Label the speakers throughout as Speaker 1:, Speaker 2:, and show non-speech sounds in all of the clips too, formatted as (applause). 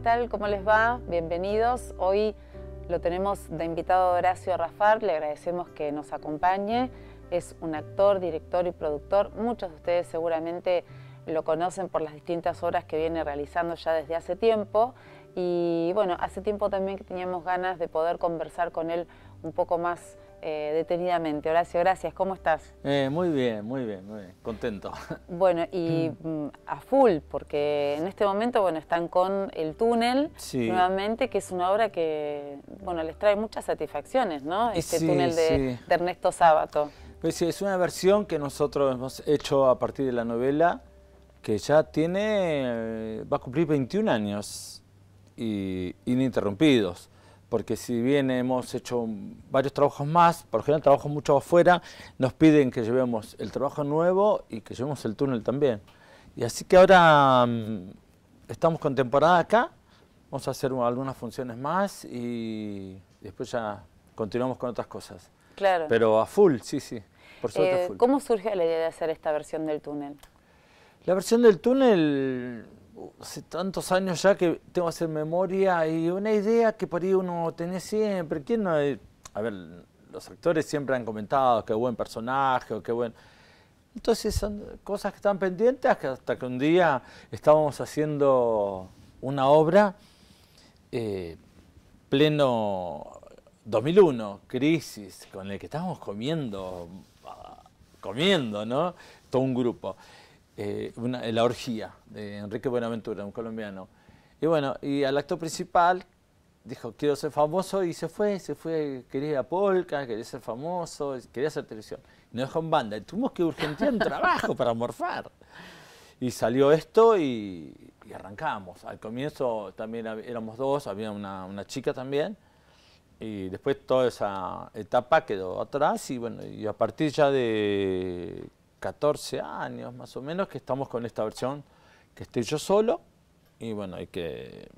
Speaker 1: tal? ¿Cómo les va? Bienvenidos. Hoy lo tenemos de invitado Horacio Rafar, le agradecemos que nos acompañe. Es un actor, director y productor. Muchos de ustedes seguramente lo conocen por las distintas obras que viene realizando ya desde hace tiempo. Y bueno, hace tiempo también que teníamos ganas de poder conversar con él un poco más eh, detenidamente. Horacio, gracias, ¿cómo estás?
Speaker 2: Eh, muy bien, muy bien, muy bien, contento. (laughs)
Speaker 1: Bueno, y mm, a full, porque en este momento, bueno, están con El Túnel nuevamente, que es una obra que, bueno, les trae muchas satisfacciones, ¿no? Este túnel de, Ernesto Sábato.
Speaker 2: Pues es una versión que nosotros hemos hecho a partir de la novela, que ya tiene, eh, va a cumplir 21 años y ininterrumpidos porque si bien hemos hecho varios trabajos más, por general trabajo mucho afuera, nos piden que llevemos el trabajo nuevo y que llevemos el túnel también. Y así que ahora mm, estamos con temporada acá, vamos a hacer algunas funciones más y después ya continuamos con otras cosas. Claro. Pero a full, sí, sí. Eh,
Speaker 1: ¿Cómo surge la idea de hacer esta versión del túnel?
Speaker 2: La versión del túnel hace tantos años ya que tengo que hacer memoria y una idea que por ahí uno tiene siempre. ¿Quién no? Eh? A ver, los actores siempre han comentado qué buen personaje o qué buen. Entonces son cosas que están pendientes hasta que un día estábamos haciendo una obra eh, pleno 2001, crisis, con el que estábamos comiendo, comiendo, ¿no? Todo un grupo. Eh, eh, La orgía, de Enrique Buenaventura, un colombiano. Y bueno, y al acto principal dijo, quiero ser famoso, y se fue, se fue, quería ir a Polka, quería ser famoso, quería hacer televisión. Y nos dejó en banda, y tuvimos que urgentear un (laughs) trabajo para morfar. Y salió esto y, arrancamos. Al comienzo también éramos dos, había una, una chica también, y después toda esa etapa quedó atrás y bueno, y a partir ya de 14 años más o menos que estamos con esta versión que estoy yo solo y bueno, hay que...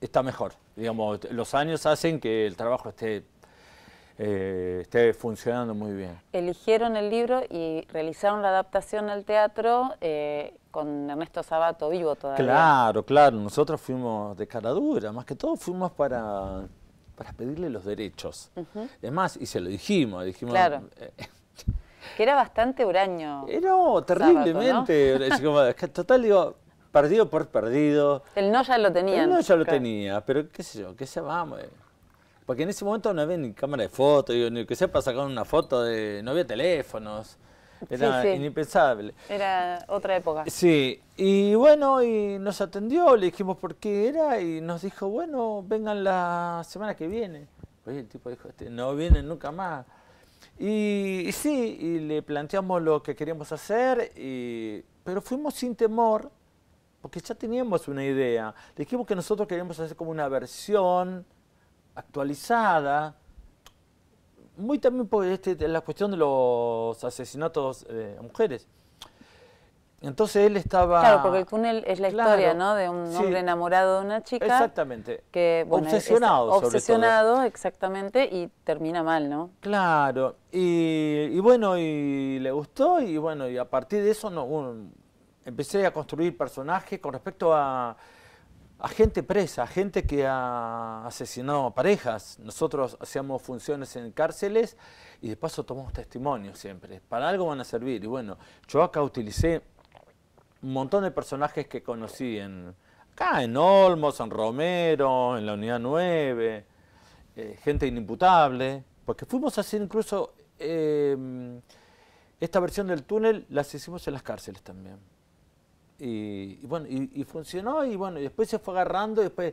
Speaker 2: Está mejor, digamos, los años hacen que el trabajo esté, eh, esté funcionando muy bien.
Speaker 1: Eligieron el libro y realizaron la adaptación al teatro eh, con Ernesto Sabato vivo todavía. Claro,
Speaker 2: claro, nosotros fuimos de cara dura, más que todo fuimos para, pedirle los derechos. además y se lo dijimos, dijimos... Claro.
Speaker 1: Eh, que era bastante huraño. era terriblemente.
Speaker 2: Es total, perdido por perdido.
Speaker 1: El no ya lo tenía. El no ya lo
Speaker 2: tenía, pero qué sé yo, qué se vamos. Eh. Porque en ese momento no había ni cámara de fotos, ni que sepa sacar una foto de. no había teléfonos. Era impensable.
Speaker 1: Era otra época. Sí,
Speaker 2: y bueno, y nos atendió, le dijimos por qué era y nos dijo, bueno, vengan la semana que viene. Oye, el tipo dijo, este, no vienen nunca más. Y, sí, le planteamos lo que queríamos hacer, y, pero fuimos sin temor, porque ya teníamos una idea. Le dijimos que nosotros queríamos hacer como una versión actualizada, muy también por este, la cuestión de los asesinatos de eh, mujeres. Entonces él estaba... Claro, porque el
Speaker 1: túnel es la historia, ¿no? De un hombre enamorado de una chica. Exactamente. obsesionado, Obsesionado, exactamente, y termina mal, ¿no?
Speaker 2: Claro. Y, bueno, y le gustó, y bueno, y a partir de eso no, empecé a construir personajes con respecto a, gente presa, gente que ha asesinado parejas. Nosotros hacíamos funciones en cárceles y de paso tomamos testimonios siempre. Para algo van a servir. Y bueno, yo utilicé un montón de personajes que conocí en, acá, en Olmos, en Romero, en la Unidad 9, eh, gente inimputable, porque fuimos a hacer incluso em, esta versión del túnel, las hicimos en las cárceles también. Y, bueno, y, funcionó y bueno, y después se fue agarrando y después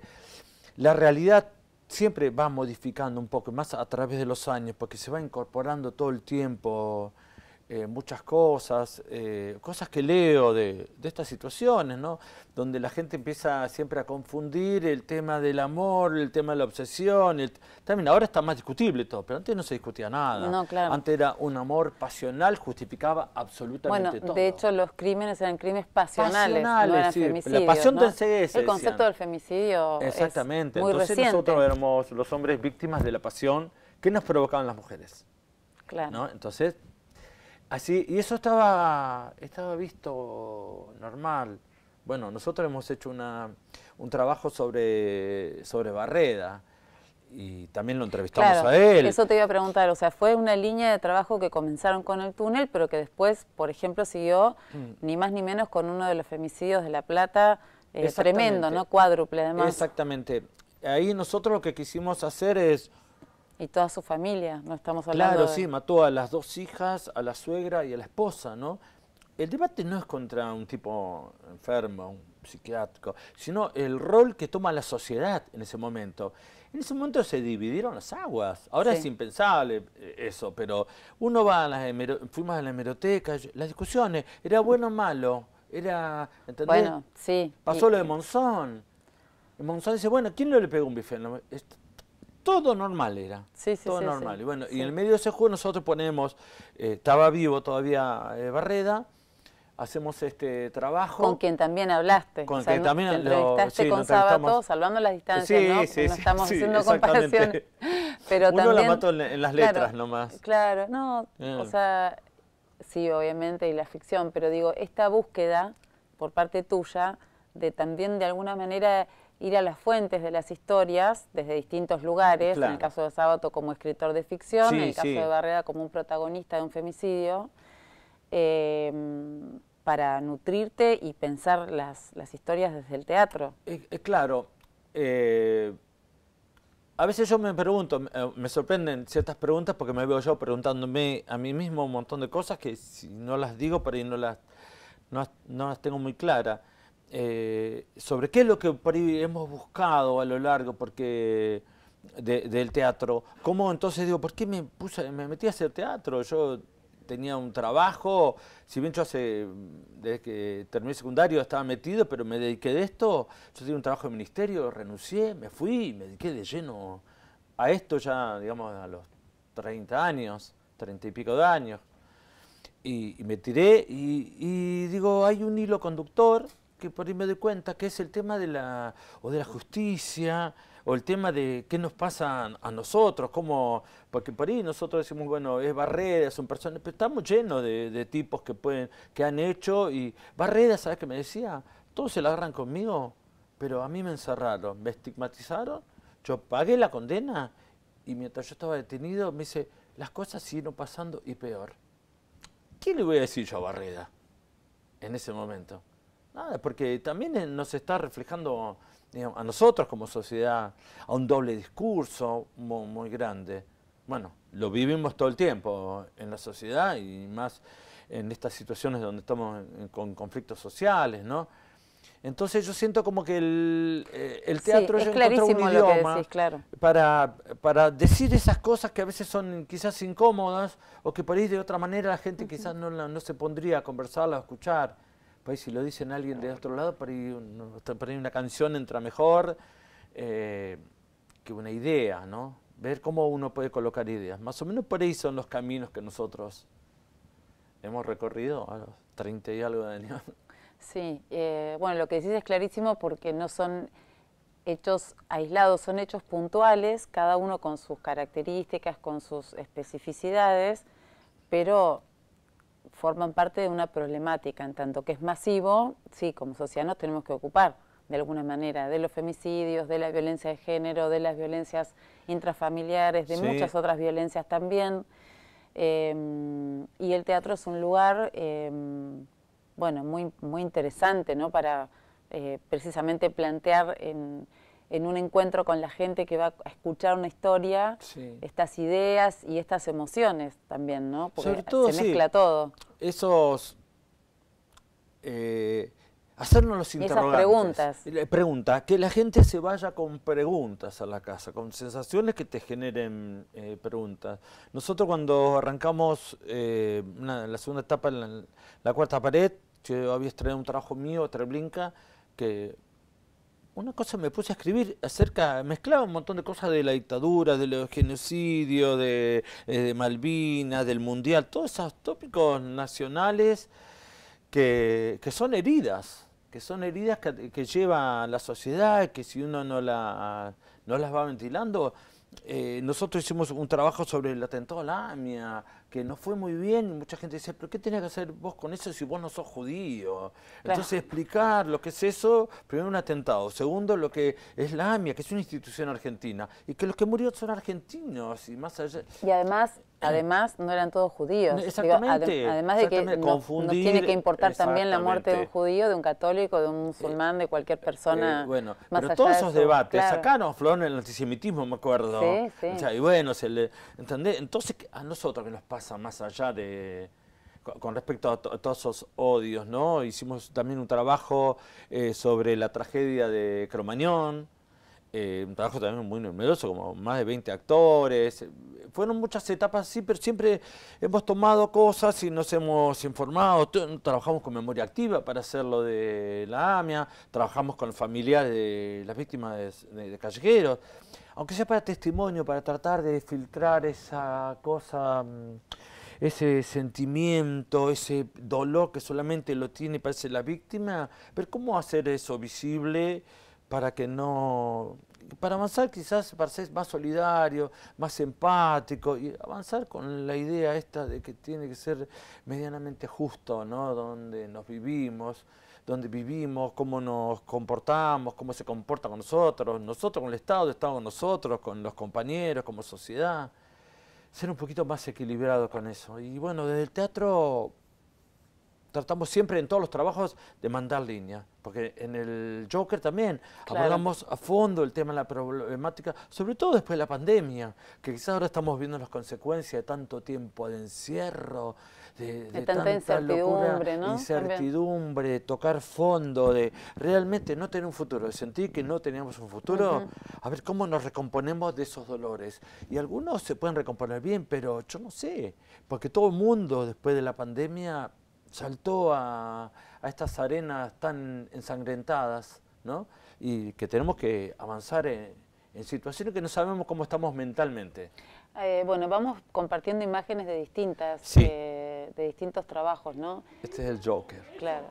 Speaker 2: la realidad siempre va modificando un poco, más a través de los años, porque se va incorporando todo el tiempo eh, muchas cosas, eh, cosas que leo de, estas situaciones, ¿no? Donde la gente empieza siempre a confundir el tema del amor, el tema de la obsesión. también ahora está más discutible todo, pero antes no se discutía nada. Antes era un amor pasional, justificaba absolutamente bueno,
Speaker 1: De hecho, los crímenes eran crímenes pasionales. la pasión ¿no? El concepto del femicidio. Exactamente. Entonces nosotros
Speaker 2: éramos los hombres víctimas de la pasión que nos provocaban las mujeres. Claro. ¿no? Entonces Así, y eso estaba, estaba visto normal. Bueno, nosotros hemos hecho una, un trabajo sobre, sobre Barreda y también lo entrevistamos a él. Eso te
Speaker 1: iba a preguntar, o sea, fue una línea de trabajo que comenzaron con el túnel, pero que después, por ejemplo, siguió mm. ni más ni menos con uno de los femicidios de La Plata, eh, tremendo, ¿no? Cuádruple además.
Speaker 2: Exactamente. Ahí nosotros lo que quisimos hacer es
Speaker 1: y toda su familia, no estamos hablando Claro, sí,
Speaker 2: mató a las dos hijas, a la suegra y a la esposa, ¿no? El debate no es contra un tipo enfermo, un psiquiátrico, sino el rol que toma la sociedad en ese momento. En ese momento se dividieron las aguas. Ahora es impensable eh, eso, pero uno va a las fuimos a la hemeroteca, las discusiones, era bueno o malo, era, ¿entendés? Bueno, sí. Pasó lo de Monzón. Monzón dice, bueno, ¿quién no le pegó un bife? todo normal era. Sí, sí, todo normal. Y bueno, y en el medio de ese juego nosotros ponemos, eh, estaba vivo todavía eh, Barreda, hacemos este trabajo. Con
Speaker 1: quien también hablaste. Con quien también lo entrevistaste lo, sí, con salvando las distancias, sí, ¿no? Sí, no estamos haciendo comparaciones. (laughs) Pero Uno también, la mató en, las letras nomás. Claro, no, eh. o sea, sí, obviamente, y la ficción, pero digo, esta búsqueda por parte tuya de también de alguna manera ir a las fuentes de las historias desde distintos lugares, en el caso de Sábato como escritor de ficción, en el caso de Barrera como un protagonista de un femicidio, em, para nutrirte y pensar las, historias desde el teatro. Eh, eh, claro, eh, a veces yo me
Speaker 2: pregunto, me sorprenden ciertas preguntas porque me veo yo preguntándome a mí mismo un montón de cosas que si no las digo pero ahí no las, no, no las tengo muy claras. Eh, sobre qué es lo que hemos buscado a lo largo porque del teatro. ¿Cómo entonces digo, por qué me, puse, me metí a hacer teatro? Yo tenía un trabajo, si bien yo hace, desde que terminé secundario estaba metido, pero me dediqué de esto, yo tenía un trabajo de ministerio, renuncié, me fui, me dediqué de lleno a esto ya, digamos, a los 30 años, 30 y pico de años. Y, me tiré y, y digo, hay un hilo conductor por ahí me doy cuenta, que es el tema de la, o de la justicia, o el tema de qué nos pasa a nosotros, cómo, porque por ahí nosotros decimos, bueno, es Barrera, son personas, pero estamos llenos de, tipos que pueden, que han hecho, y Barrera, ¿sabes qué me decía? Todos se la agarran conmigo, pero a mí me encerraron, me estigmatizaron, yo pagué la condena, y mientras yo estaba detenido, me dice, las cosas siguen pasando y peor. ¿Qué le voy a decir yo a Barrera en ese momento? Nada, ah, porque también eh, nos está reflejando a nosotros como sociedad, a un doble discurso muy, grande. Bueno, lo vivimos todo el tiempo en la sociedad y más en estas situaciones donde estamos con conflictos sociales, ¿no? Entonces yo siento como que el, eh, teatro es un idioma para, decir esas cosas que a veces son quizás incómodas o que por ahí de otra manera la gente quizás no, se pondría a conversarlas, a escuchar. Pues, si lo dicen alguien de otro lado, para ir, para una canción entra mejor eh, que una idea, ¿no? Ver cómo uno puede colocar ideas. Más o menos por ahí son los caminos que nosotros hemos recorrido a los 30 y algo de años.
Speaker 1: Sí, eh, bueno, lo que decís es clarísimo porque no son hechos aislados, son hechos puntuales, cada uno con sus características, con sus especificidades, pero forman parte de una problemática, en tanto que es masivo, sí, como sociedad nos tenemos que ocupar de alguna manera de los femicidios, de la violencia de género, de las violencias intrafamiliares, de muchas otras violencias también. Em, y el teatro es un lugar, em, bueno, muy, muy interesante, ¿no? Para eh, precisamente plantear en en un encuentro con la gente que va a escuchar una historia, estas ideas y estas emociones también, ¿no? Porque todo, se mezcla todo.
Speaker 2: Esos. Eh, hacernos los interrogantes. Esas preguntas. Eh, pregunta, que la gente se vaya con preguntas a la casa, con sensaciones que te generen eh, preguntas. Nosotros cuando arrancamos la segunda etapa, la, la cuarta pared, yo había estrenado un trabajo mío, Treblinka, que una cosa me puse a escribir acerca, mezclaba un montón de cosas de la dictadura, de los genocidios, de, eh, Malvinas, del Mundial, todos esos tópicos nacionales que, son heridas, que son heridas que, lleva la sociedad, que si uno no, la, no las va ventilando, eh, nosotros hicimos un trabajo sobre el atentado a la AMIA, que no fue muy bien mucha gente dice, pero ¿qué tenés que hacer vos con eso si vos no sos judío? Entonces explicar lo que es eso, primero un atentado, segundo lo que es la AMIA, que es una institución argentina, y que los que murieron son argentinos y más allá.
Speaker 1: Y además Además, no eran todos judíos. Exactamente. además de que no tiene que importar también la muerte de un judío, de un católico, de un musulmán, de cualquier eh, persona. Eh, bueno,
Speaker 2: pero todos esos debates sacaron flor el antisemitismo, me acuerdo. Sí, sí. y bueno, se Entonces, a nosotros que nos pasa más allá de con respecto a, todos esos odios, ¿no? Hicimos también un trabajo eh, sobre la tragedia de Cromañón, eh, un trabajo también muy numeroso, como más de 20 actores. Fueron muchas etapas, sí, pero siempre hemos tomado cosas y nos hemos informado. Trabajamos con memoria activa para hacer lo de la AMIA, trabajamos con familiares de las víctimas de, de, callejeros, aunque sea para testimonio, para tratar de filtrar esa cosa mm, ese sentimiento, ese dolor que solamente lo tiene, parece la víctima, pero ¿cómo hacer eso visible? para que no... Para avanzar quizás para ser más solidario, más empático y avanzar con la idea esta de que tiene que ser medianamente justo, ¿no? Donde nos vivimos, donde vivimos, cómo nos comportamos, cómo se comporta con nosotros, nosotros con el Estado, el Estado con nosotros, con los compañeros, como sociedad. Ser un poquito más equilibrado con eso. Y bueno, desde el teatro tratamos siempre en todos los trabajos de mandar línea, porque en el Joker también hablamos abordamos a fondo el tema de la problemática, sobre todo después de la pandemia, que quizás ahora estamos viendo las consecuencias de tanto tiempo de encierro, de, tanta, incertidumbre, locura, incertidumbre, tocar fondo, de realmente no tener un futuro, de sentir que no teníamos un futuro, a ver cómo nos recomponemos de esos dolores. Y algunos se pueden recomponer bien, pero yo no sé, porque todo el mundo después de la pandemia saltó a, estas arenas tan ensangrentadas, ¿no? Y que tenemos que avanzar en, situaciones que no sabemos cómo estamos mentalmente.
Speaker 1: Eh, bueno, vamos compartiendo imágenes de distintas, eh, de distintos trabajos, ¿no? Este es el Joker. Claro.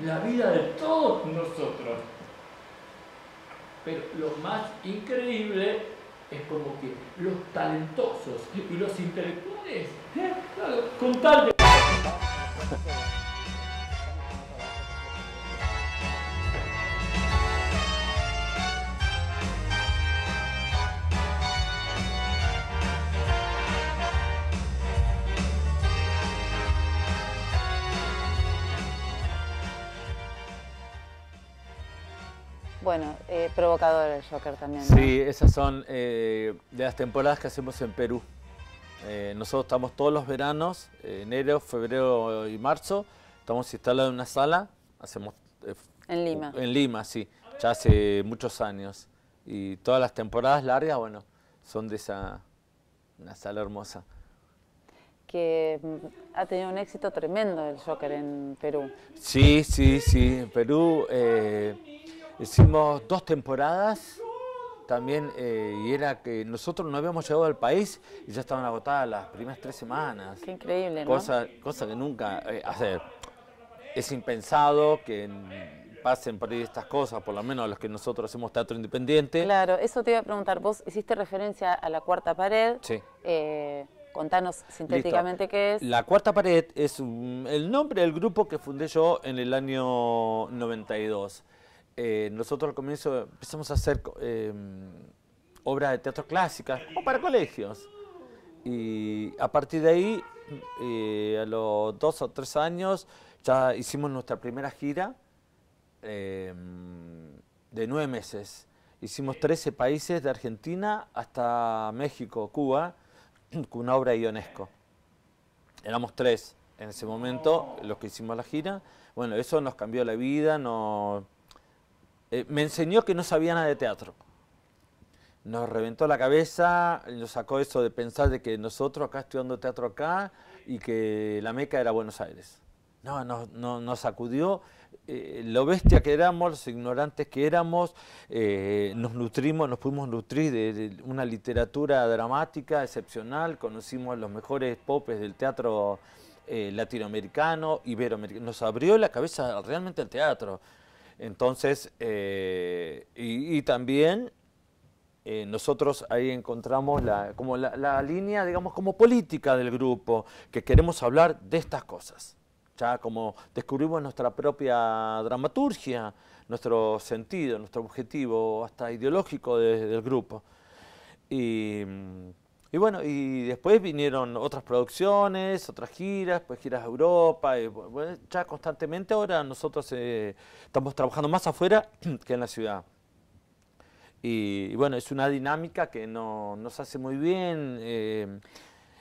Speaker 1: La vida de todos nosotros. Pero lo más
Speaker 2: increíble es como que los talentosos y los intelectuales, ¿eh? con tal
Speaker 1: bueno, eh, provocador el joker también. Sí,
Speaker 2: esas son eh, de las temporadas que hacemos en Perú. Eh, nosotros estamos todos los veranos, enero, febrero y marzo, estamos instalados en una sala, hacemos...
Speaker 1: en Lima. En Lima, sí, ya
Speaker 2: hace muchos años. Y todas las temporadas largas, bueno, son de esa una sala hermosa
Speaker 1: que mm, ha tenido un éxito tremendo el joker en Perú.
Speaker 2: Sí, sí, sí. En Perú Hicimos dos temporadas también eh, y era que nosotros no habíamos llegado al país y ya estaban agotadas las primeras tres semanas. Qué increíble, ¿no? Cosa que nunca eh, hacer. Es impensado que pasen por ahí estas cosas, por lo menos las que nosotros hacemos teatro independiente. Claro,
Speaker 1: eso te iba a preguntar. Vos hiciste referencia a la cuarta pared. Sí. Eh, contanos sintéticamente qué es.
Speaker 2: La cuarta pared es el nombre del grupo que fundé yo en el año 92. Eh, nosotros al comienzo empezamos a hacer em, obras de teatro clásicas o para colegios. Y a partir de ahí, eh, a los dos o tres años, ya hicimos nuestra primera gira em, de nueve meses. Hicimos 13 países, de Argentina hasta México, Cuba, (clears throat) con una obra de ionesco. Éramos tres en ese momento los que hicimos la gira. Bueno, eso nos cambió la vida, nos eh, me enseñó que no sabía nada de teatro. Nos reventó la cabeza, nos sacó eso de pensar de que nosotros acá estudiando teatro acá y que la meca era Buenos Aires. No, nos sacudió eh, lo bestia que éramos, los ignorantes que éramos, eh, nos nutrimos, nos pudimos nutrir de, una literatura dramática excepcional, conocimos los mejores popes del teatro latinoamericano, iberoamericano, nos abrió la cabeza realmente el teatro. Entonces, eh, y, también eh, nosotros ahí encontramos la, como la, línea, digamos, como política del grupo, que queremos hablar de estas cosas. Ya como descubrimos nuestra propia dramaturgia, nuestro sentido, nuestro objetivo hasta ideológico del grupo. Y mm, y bueno, y después vinieron otras producciones, otras giras, pues giras a Europa, ya constantemente ahora nosotros eh, estamos trabajando más afuera (clears throat) que en la ciudad. Y, bueno, es una dinámica que no, nos hace muy bien. Eh,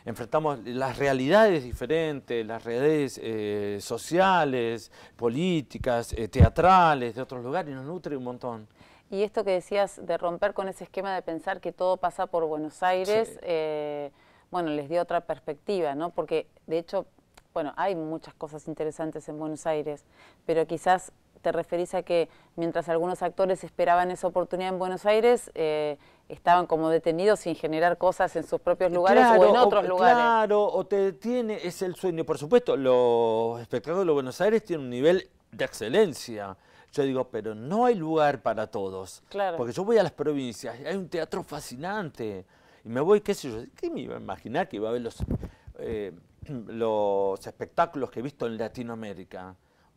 Speaker 2: enfrentamos las realidades diferentes, las realidades eh, sociales, políticas, teatrales, de otros lugares, y nos nutre un montón.
Speaker 1: Y esto que decías de romper con ese esquema de pensar que todo pasa por Buenos Aires, eh, bueno, les dio otra perspectiva, ¿no? Porque de hecho, bueno, hay muchas cosas interesantes en Buenos Aires, pero quizás te referís a que mientras algunos actores esperaban esa oportunidad en Buenos Aires, eh, estaban como detenidos sin generar cosas en sus propios eh, lugares o en otros lugares.
Speaker 2: Claro, o te detiene, es el sueño. Por supuesto, los espectáculos de Buenos Aires tienen un nivel de excelencia. Yo digo, pero no hay lugar para todos. Porque yo voy a las provincias, hay un teatro fascinante. Y me voy, qué sé yo, ¿qué me iba a imaginar que iba a ver los, eh, (clears throat) los espectáculos que he visto en Latinoamérica?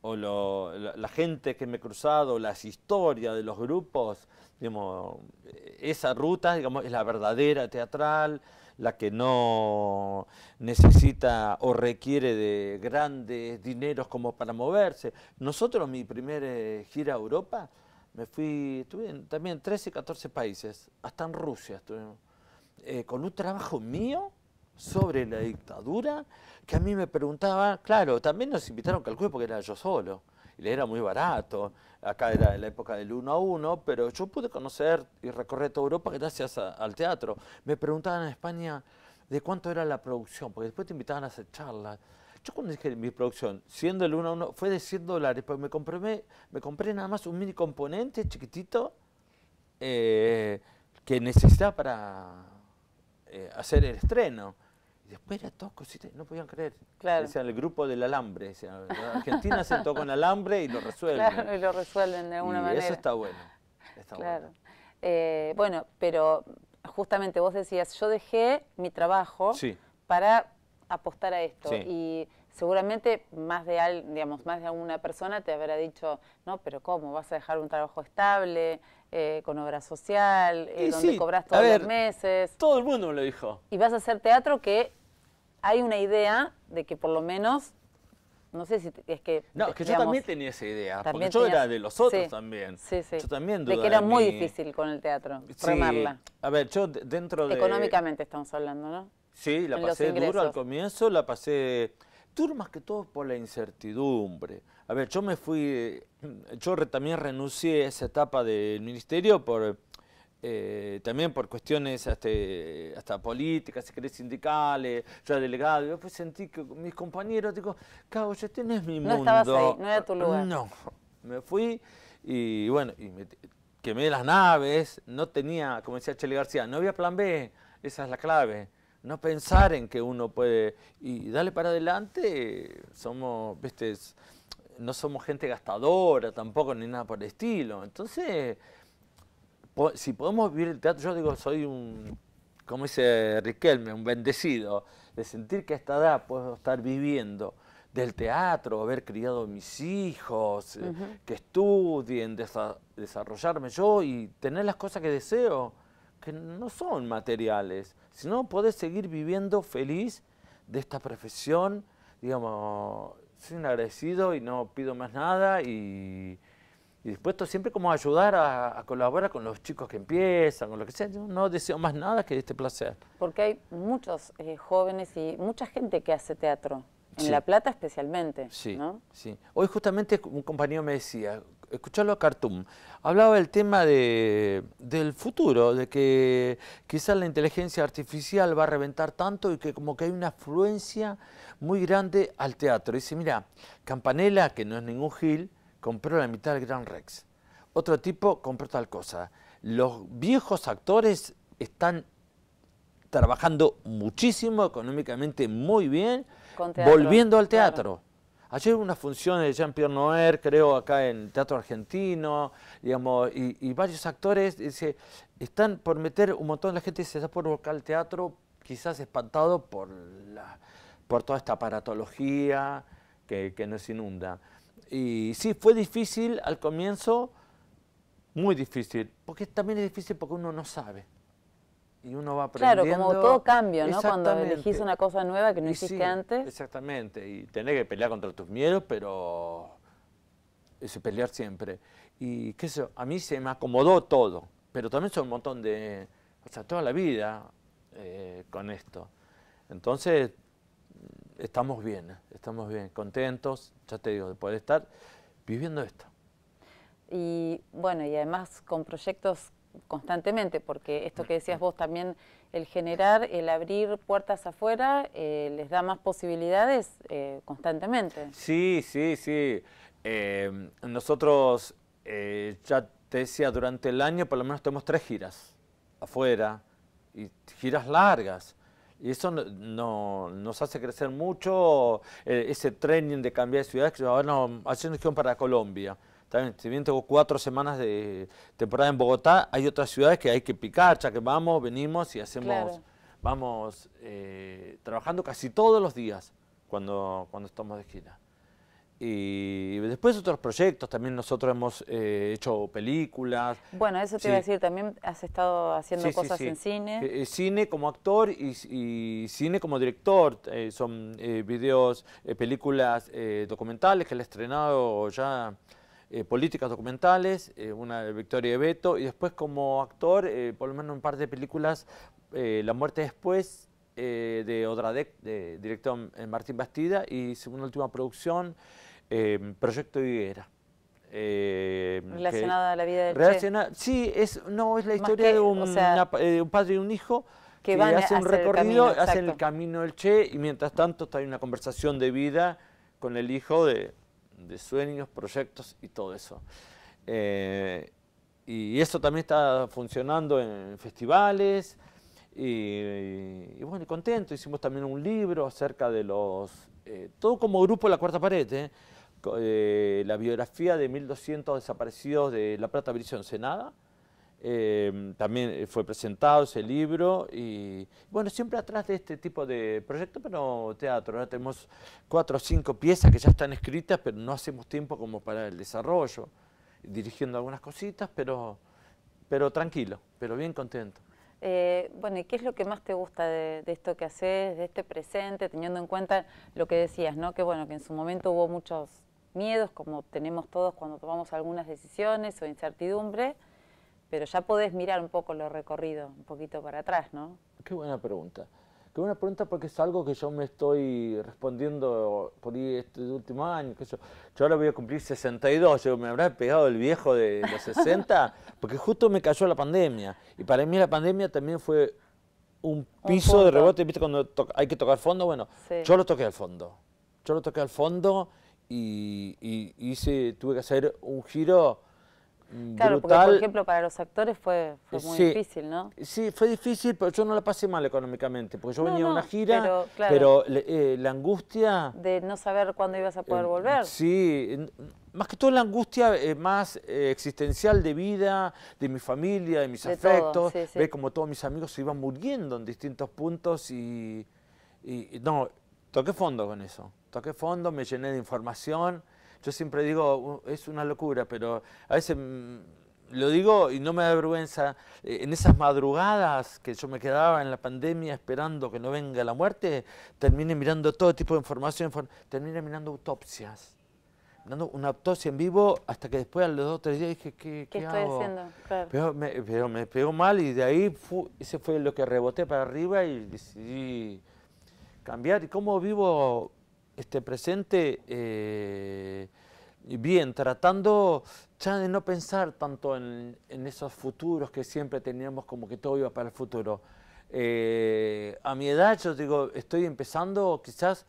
Speaker 2: O la, gente que me he cruzado, las historias de los grupos. Digamos, eh, esa ruta digamos, es la verdadera teatral la que no necesita o requiere de grandes dineros como para moverse. Nosotros, mi primera eh, gira a Europa, me fui, estuve también en 13, 14 países, hasta en Rusia estuvimos, eh, con un trabajo mío sobre la dictadura, que a mí me preguntaba, claro, también nos invitaron, calculo, porque era yo solo le era muy barato. Acá era la época del uno a uno, pero yo pude conocer y recorrer toda Europa gracias al teatro. Me preguntaban en España de cuánto era la producción, porque después te invitaban a hacer charlas. Yo cuando dije mi producción, siendo el 1 a 1, fue de 100 dólares, pues me compré, me, compré nada más un mini componente chiquitito eh, que necesitaba para eh, hacer el estreno después era todo
Speaker 1: no podían creer.
Speaker 2: Claro. Decían el grupo del alambre. Argentina se tocó con alambre y lo resuelven. (laughs) Claro, y lo resuelven de alguna manera. Eso está bueno. bueno.
Speaker 1: Eh, bueno, pero justamente vos decías, yo dejé mi trabajo para apostar a esto. Y seguramente más de, al, digamos, más de alguna persona te habrá dicho, no, pero ¿cómo? ¿Vas a dejar un trabajo estable? Eh, con obra social, eh, donde cobras todos los meses.
Speaker 2: Todo el mundo me lo dijo.
Speaker 1: Y vas a hacer teatro que hay una idea de que por lo menos, no sé si es que... No, es que yo también
Speaker 2: tenía esa idea, porque yo era de los otros también. Sí, sí. Yo también De que era muy difícil
Speaker 1: con el teatro, sí,
Speaker 2: A ver, yo dentro de... Económicamente
Speaker 1: estamos hablando, ¿no?
Speaker 2: Sí, la pasé duro al comienzo, la pasé duro más que todo por la incertidumbre. A ver, yo me fui, yo también renuncié a esa etapa del ministerio por eh, también por cuestiones hasta, este, hasta políticas, si querés, sindicales, yo era delegado, yo sentí que mis compañeros, digo, cabrón, este no es mi mundo. No estabas ahí, no
Speaker 1: era tu lugar. No,
Speaker 2: me fui y bueno, y me, quemé las naves, no tenía, como decía Chele García, no había plan B, esa es la clave. No pensar en que uno puede, y dale para adelante, somos, viste, no somos gente gastadora tampoco, ni nada por el estilo. Entonces, si podemos vivir el teatro, yo digo, soy un, como dice Riquelme, un bendecido, de sentir que a esta edad puedo estar viviendo del teatro, haber criado a mis hijos, eh, que estudien, desarrollarme yo y tener las cosas que deseo, que no son materiales, sino poder seguir viviendo feliz de esta profesión, digamos, soy agradecido y no pido más nada y, dispuesto siempre como a ayudar a, colaborar con los chicos que empiezan, con lo que sea. no deseo más nada que este placer.
Speaker 1: Porque hay muchos eh, jóvenes y mucha gente que hace teatro. En La Plata especialmente, sí,
Speaker 2: Sí, Hoy justamente un compañero me decía, escucharlo a Cartoon, hablaba del tema del futuro, de que quizás la inteligencia artificial va a reventar tanto y que como que hay una afluencia muy grande al teatro. dice, mira, Campanella, que no es ningún Gil, compró la mitad del Gran Rex. Otro tipo compró tal cosa. Los viejos actores están trabajando muchísimo, económicamente muy bien, volviendo al teatro. Ayer hubo una función de Jean-Pierre Noer, creo, acá en Teatro Argentino, digamos, y, varios actores dice, están por meter, un montón de la gente se está por volcar al teatro, quizás espantado por, la, por toda esta aparatología que, que nos inunda. Y sí, fue difícil al comienzo, muy difícil, porque también es difícil porque uno no sabe y uno va aprendiendo. Claro, como todo cambio, ¿no? Cuando elegís una cosa
Speaker 1: nueva que no hiciste antes.
Speaker 2: Exactamente, y tenés que pelear contra tus miedos, pero es pelear siempre. Y qué sé, a mí se me acomodó todo, pero también son un montón de, o sea, toda la vida eh, con esto. Entonces, estamos bien, estamos bien, contentos, ya te digo, de poder estar viviendo esto.
Speaker 1: Y bueno, y además con proyectos constantemente, porque esto que decías vos también, el generar, el abrir puertas afuera, eh, les da más posibilidades eh, constantemente.
Speaker 2: Sí, sí, sí. Eh, nosotros, ya te decía, durante el año por lo menos tenemos tres giras afuera, y giras largas. Y eso nos hace crecer mucho, ese training de cambiar de ciudades, que ahora no, haciendo para Colombia si bien tengo cuatro semanas de temporada en Bogotá, hay otras ciudades que hay que picar, ya que vamos, venimos y hacemos, vamos eh, trabajando casi todos los días cuando, cuando estamos de gira. Y después otros proyectos, también nosotros hemos eh, hecho películas.
Speaker 1: Bueno, eso te iba a decir, también has estado haciendo cosas en cine. Eh,
Speaker 2: cine como actor y, cine como director. son videos, películas documentales que le he estrenado ya eh, políticas documentales, eh, una de Victoria de Beto, y después como actor, eh, por lo menos un par de películas, La muerte después, de Odradec, de, director Martín Bastida, y según última producción, Proyecto Higuera. relacionada a la vida del che. Sí, es, no, es la historia de un, padre y un hijo que, van hacen un recorrido, el camino, hacen el camino del Che y mientras tanto está hay una conversación de vida con el hijo de, de sueños, proyectos y todo eso. Eh, y eso también está funcionando en festivales. Y, y, bueno, contento, hicimos también un libro acerca de los, eh, todo como grupo de La Cuarta Pared, ¿eh? la biografía de 1.200 desaparecidos de La Plata, Brilla Ensenada, Em, también eh, fue presentado ese libro y bueno, siempre atrás de este tipo de proyectos, pero teatro, ya tenemos cuatro o cinco piezas que ya están escritas, pero no hacemos tiempo como para el desarrollo, dirigiendo algunas cositas, pero, pero tranquilo, pero bien contento.
Speaker 1: Eh, bueno, ¿y qué es lo que más te gusta de, esto que haces, de este presente, teniendo en cuenta lo que decías, ¿no? Que bueno, que en su momento hubo muchos miedos, como tenemos todos cuando tomamos algunas decisiones o incertidumbre, pero ya podés mirar un poco lo recorrido, un poquito para atrás, ¿no?
Speaker 2: Qué buena pregunta. Qué buena pregunta porque es algo que yo me estoy respondiendo por este último año. Que yo, yo ahora voy a cumplir 62, me habrá pegado el viejo de los 60, (laughs) porque justo me cayó la pandemia. Y para mí la pandemia también fue un piso de rebote, ¿viste? Cuando hay que tocar fondo, bueno, yo lo toqué al fondo. Yo lo toqué al fondo y, y hice, tuve que hacer un giro Mm. Claro, porque por ejemplo
Speaker 1: para los actores fue, muy difícil, ¿no?
Speaker 2: Sí, fue difícil, pero yo no la pasé mal económicamente, porque yo venía a una gira, pero, eh, la angustia...
Speaker 1: De no saber cuándo ibas a poder eh, volver.
Speaker 2: Sí, más que todo la angustia eh, más existencial de vida, de mi familia, de mis afectos, ve como todos mis amigos se iban muriendo en distintos puntos y no, toqué fondo con eso, toqué fondo, me llené de información yo siempre digo, uh, es una locura, pero a veces mm, lo digo y no me da vergüenza, eh, en esas madrugadas que yo me quedaba en la pandemia esperando que no venga la muerte, terminé mirando todo tipo de información, terminé mirando autopsias, mirando una autopsia en vivo hasta que después a los dos o tres días dije, ¿qué, ¿Qué, estoy haciendo? Pero, me, pegó mal y de ahí ese fue lo que reboté para arriba y decidí cambiar. ¿Y cómo vivo este, presente eh, bien, tratando ya de no pensar tanto en, esos futuros que siempre teníamos como que todo iba para el futuro. Eh, a mi edad yo digo, estoy empezando quizás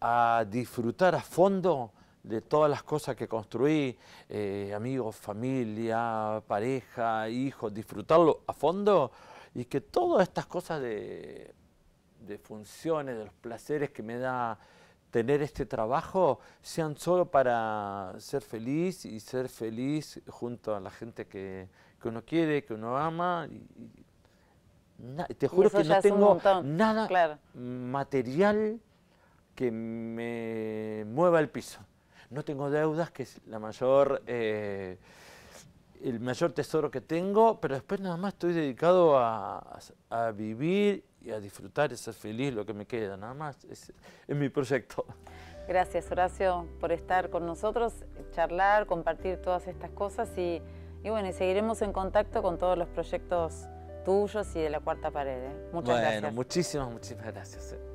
Speaker 2: a disfrutar a fondo de todas las cosas que construí, eh, amigos, familia, pareja, hijos, disfrutarlo a fondo y que todas estas cosas de, de funciones, de los placeres que me da tener este trabajo sean solo para ser feliz y ser feliz junto a la gente que, uno quiere, que uno ama. te juro que no tengo
Speaker 1: nada
Speaker 2: material que me mueva el piso. No tengo deudas, que es la mayor, eh, el mayor tesoro que tengo, pero después nada más estoy dedicado a, a vivir y a disfrutar, a ser feliz, lo que me queda, nada más. Es, mi proyecto.
Speaker 1: Gracias, Horacio, por estar con nosotros, charlar, compartir todas estas cosas y, bueno, seguiremos en contacto con todos los proyectos tuyos y de la cuarta pared. ¿eh? Muchas gracias. Bueno,
Speaker 2: muchísimas, muchísimas gracias. Eh.